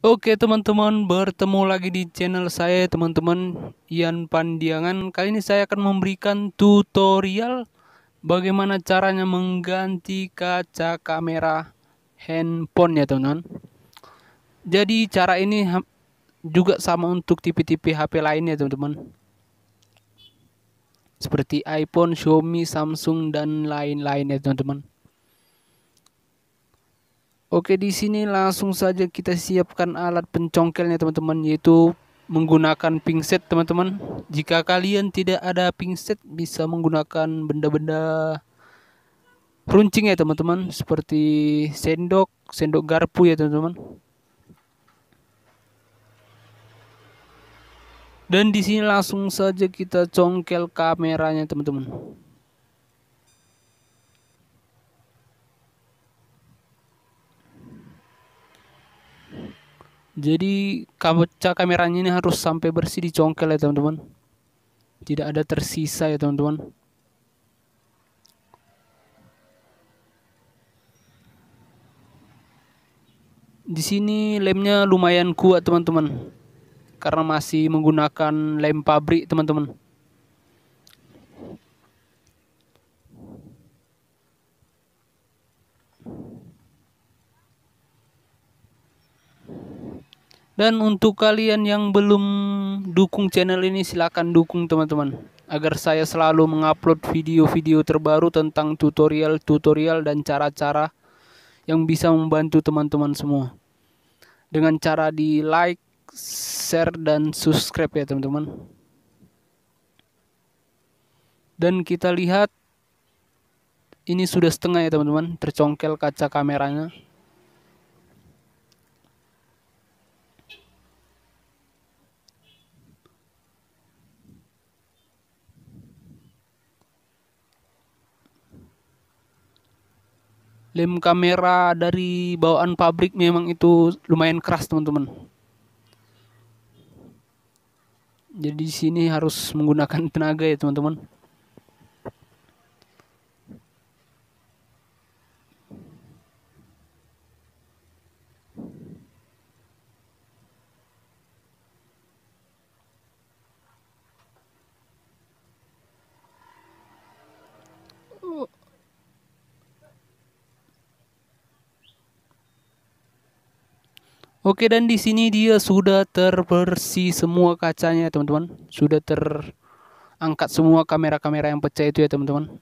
Oke teman-teman, bertemu lagi di channel saya teman-teman Ian Pandiangan. Kali ini saya akan memberikan tutorial bagaimana caranya mengganti kaca kamera handphone ya teman-teman. Jadi cara ini juga sama untuk tipe-tipe HP lainnya teman-teman. Seperti iPhone, Xiaomi, Samsung dan lain-lain ya teman-teman. Oke, di sini langsung saja kita siapkan alat pencongkelnya teman-teman yaitu menggunakan pingset teman-teman. Jika kalian tidak ada pingset bisa menggunakan benda-benda runcing ya teman-teman seperti sendok, sendok garpu ya teman-teman. Dan di sini langsung saja kita congkel kameranya teman-teman. jadi kaca kameranya ini harus sampai bersih dicongkel ya teman-teman tidak ada tersisa ya teman-teman di sini lemnya lumayan kuat teman-teman karena masih menggunakan lem pabrik teman-teman Dan untuk kalian yang belum dukung channel ini silahkan dukung teman-teman agar saya selalu mengupload video-video terbaru tentang tutorial-tutorial dan cara-cara yang bisa membantu teman-teman semua. Dengan cara di like, share, dan subscribe ya teman-teman. Dan kita lihat ini sudah setengah ya teman-teman, tercongkel kaca kameranya. lem kamera dari bawaan pabrik memang itu lumayan keras teman-teman jadi di sini harus menggunakan tenaga ya teman-teman Oke dan di sini dia sudah terbersih semua kacanya ya, teman-teman. Sudah terangkat semua kamera-kamera yang pecah itu ya teman-teman.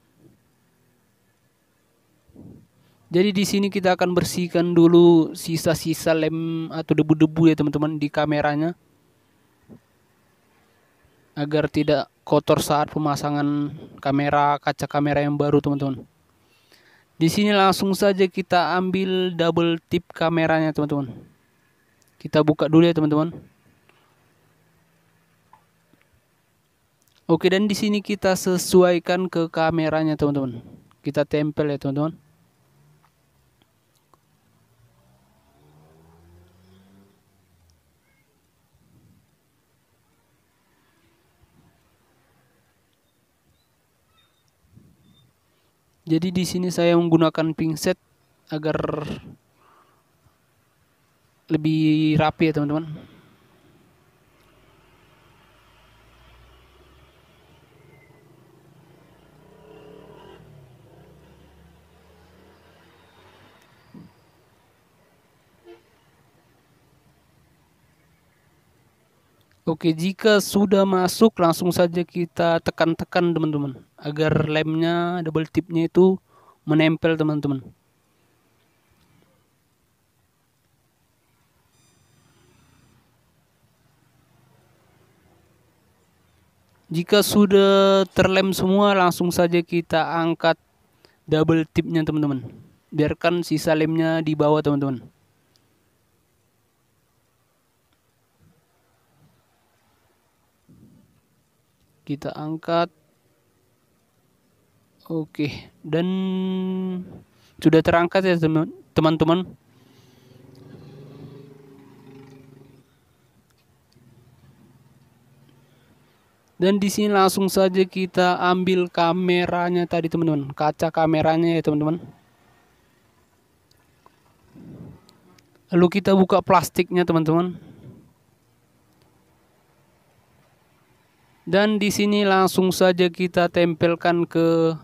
Jadi di sini kita akan bersihkan dulu sisa-sisa lem atau debu-debu ya teman-teman di kameranya agar tidak kotor saat pemasangan kamera kaca kamera yang baru teman-teman. Di sini langsung saja kita ambil double tip kameranya teman-teman. Kita buka dulu ya teman-teman. Oke dan di sini kita sesuaikan ke kameranya teman-teman. Kita tempel ya teman-teman. Jadi di sini saya menggunakan pingset agar lebih rapi ya teman-teman Oke, jika sudah masuk langsung saja kita tekan-tekan teman-teman agar lemnya double tipnya itu menempel teman-teman. jika sudah terlem semua langsung saja kita angkat double tipnya teman-teman biarkan sisa lemnya di bawah teman-teman kita angkat oke dan sudah terangkat ya teman-teman dan di sini langsung saja kita ambil kameranya tadi teman-teman kaca kameranya ya teman-teman lalu kita buka plastiknya teman-teman dan di sini langsung saja kita tempelkan ke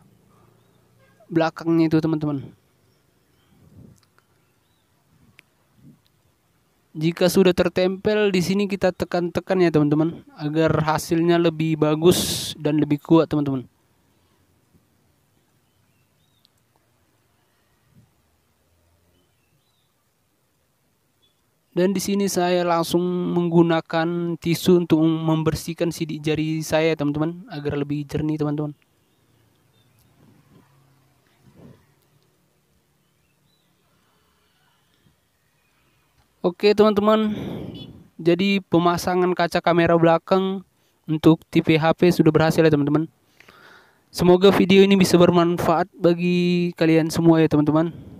belakangnya itu teman-teman jika sudah tertempel di sini kita tekan-tekan ya teman-teman agar hasilnya lebih bagus dan lebih kuat teman-teman dan di sini saya langsung menggunakan tisu untuk membersihkan sidik jari saya teman-teman agar lebih jernih teman-teman Oke teman-teman, jadi pemasangan kaca kamera belakang untuk TV HP sudah berhasil ya teman-teman. Semoga video ini bisa bermanfaat bagi kalian semua ya teman-teman.